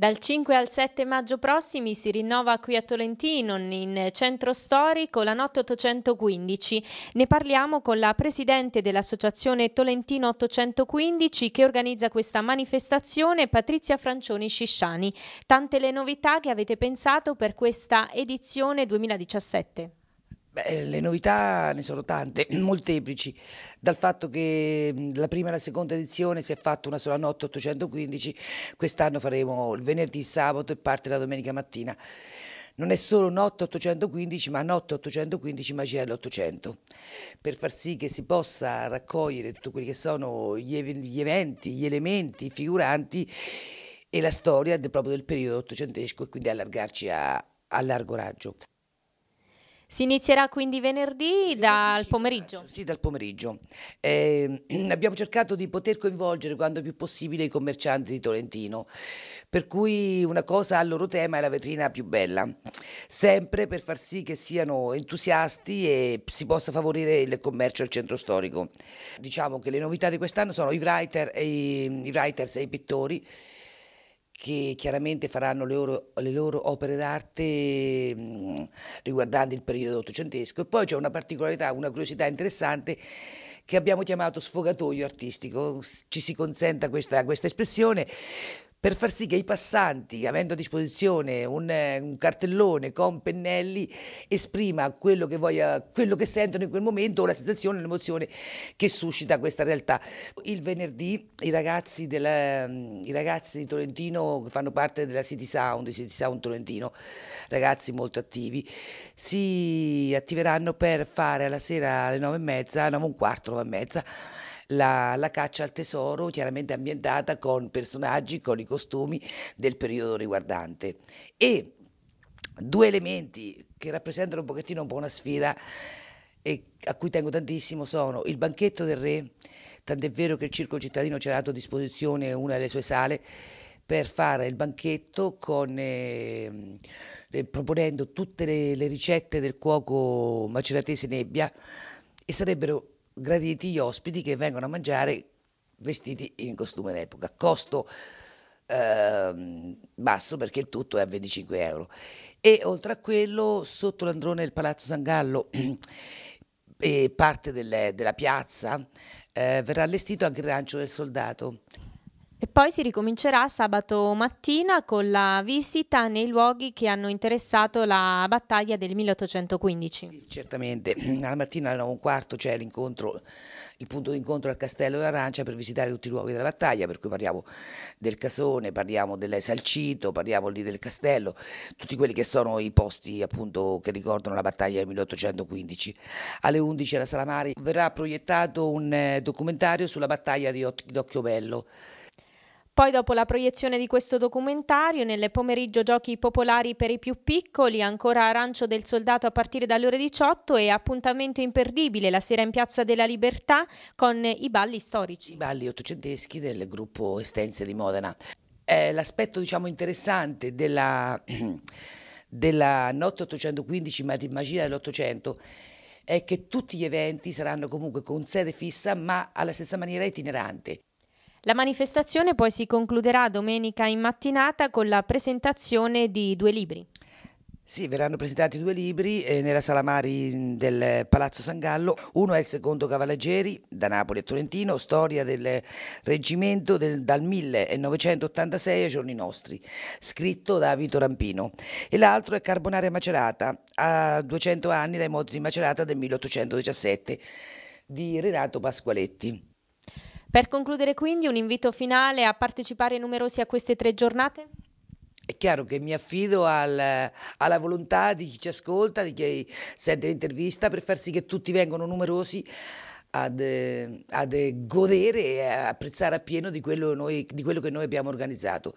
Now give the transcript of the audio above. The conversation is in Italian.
Dal 5 al 7 maggio prossimi si rinnova qui a Tolentino, in centro storico, la notte 815. Ne parliamo con la presidente dell'associazione Tolentino 815 che organizza questa manifestazione, Patrizia Francioni Scisciani. Tante le novità che avete pensato per questa edizione 2017. Beh, le novità ne sono tante, molteplici, dal fatto che mm, la prima e la seconda edizione si è fatta una sola notte 815, quest'anno faremo il venerdì, sabato e parte la domenica mattina. Non è solo notte 815, ma notte 815 magia 800, per far sì che si possa raccogliere tutti quelli che sono gli, eventi, gli elementi, i figuranti e la storia proprio del periodo ottocentesco e quindi allargarci a, a largo raggio. Si inizierà quindi venerdì dal pomeriggio? Sì, dal pomeriggio. Eh, abbiamo cercato di poter coinvolgere quanto più possibile i commercianti di Tolentino, per cui una cosa al loro tema è la vetrina più bella, sempre per far sì che siano entusiasti e si possa favorire il commercio al centro storico. Diciamo che le novità di quest'anno sono i, writer, i, i writers e i pittori che chiaramente faranno le loro, le loro opere d'arte mm, riguardanti il periodo ottocentesco. E poi c'è una particolarità, una curiosità interessante che abbiamo chiamato sfogatoio artistico, ci si consenta questa, questa espressione per far sì che i passanti, avendo a disposizione un, eh, un cartellone con pennelli, esprima quello che, voglia, quello che sentono in quel momento o la sensazione, l'emozione che suscita questa realtà. Il venerdì i ragazzi, della, ehm, i ragazzi di Tolentino che fanno parte della City Sound, City Sound Tolentino, ragazzi molto attivi, si attiveranno per fare alla sera alle 9 e mezza, 9 e un quarto, nove e mezza, la, la caccia al tesoro chiaramente ambientata con personaggi, con i costumi del periodo riguardante. E due elementi che rappresentano un pochettino un po' una sfida e a cui tengo tantissimo sono il banchetto del re, tant'è vero che il circo cittadino ci ha dato a disposizione una delle sue sale per fare il banchetto con, eh, proponendo tutte le, le ricette del cuoco maceratese Nebbia e sarebbero graditi gli ospiti che vengono a mangiare vestiti in costume d'epoca. Costo eh, basso perché il tutto è a 25 euro. E oltre a quello, sotto l'androne del Palazzo San Gallo e parte delle, della piazza eh, verrà allestito anche il rancio del soldato. E poi si ricomincerà sabato mattina con la visita nei luoghi che hanno interessato la battaglia del 1815. Sì, certamente, alla mattina alle 9.15 c'è l'incontro, il punto d'incontro al Castello d'Arancia per visitare tutti i luoghi della battaglia, per cui parliamo del Casone, parliamo dell'Esalcito, parliamo lì del Castello, tutti quelli che sono i posti appunto che ricordano la battaglia del 1815. Alle 11 alla Salamari verrà proiettato un eh, documentario sulla battaglia di Occhiobello. Poi dopo la proiezione di questo documentario, nel pomeriggio giochi popolari per i più piccoli, ancora Arancio del Soldato a partire dalle ore 18 e appuntamento imperdibile la sera in Piazza della Libertà con i balli storici. I balli ottocenteschi del gruppo Estense di Modena. Eh, l'aspetto diciamo, interessante della, della notte 815, ma di immagina dell'Ottocento, è che tutti gli eventi saranno comunque con sede fissa ma alla stessa maniera itinerante. La manifestazione poi si concluderà domenica in mattinata con la presentazione di due libri. Sì, verranno presentati due libri eh, nella sala Mari mm, del Palazzo San Gallo. Uno è il secondo Cavalaggeri, da Napoli a Torrentino, storia del reggimento del, dal 1986 ai giorni nostri, scritto da Vito Rampino. E l'altro è Carbonare Macerata, a 200 anni dai moti di Macerata del 1817, di Renato Pasqualetti. Per concludere quindi un invito finale a partecipare numerosi a queste tre giornate? È chiaro che mi affido al, alla volontà di chi ci ascolta, di chi sente l'intervista, per far sì che tutti vengano numerosi ad, ad godere e apprezzare appieno di quello, noi, di quello che noi abbiamo organizzato.